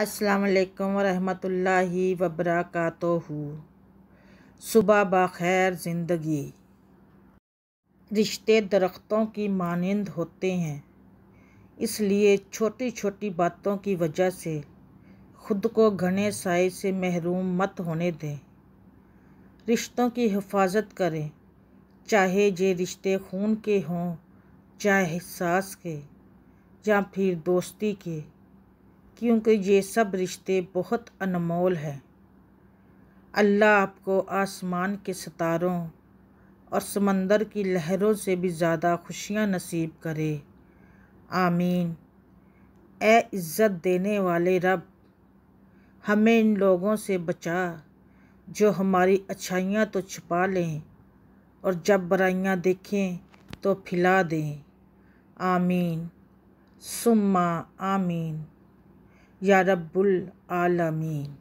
अस्सलाम वरहमतुल्लाहि वबरकातुहु सुबह बखैर ज़िंदगी रिश्ते दरख्तों की मानंद होते हैं इसलिए छोटी छोटी बातों की वजह से खुद को घने साए से महरूम मत होने दें रिश्तों की हिफाजत करें चाहे ये रिश्ते खून के हों चाहे सास के या फिर दोस्ती के क्योंकि ये सब रिश्ते बहुत अनमोल हैं अल्लाह आपको आसमान के सितारों और समंदर की लहरों से भी ज़्यादा खुशियाँ नसीब करे आमीन ए इज़्ज़त देने वाले रब हमें इन लोगों से बचा जो हमारी अच्छाइयाँ तो छुपा लें और जब बुराइयाँ देखें तो फिला दें आमीन सुम्मा आमीन या रब्बुल आलमीन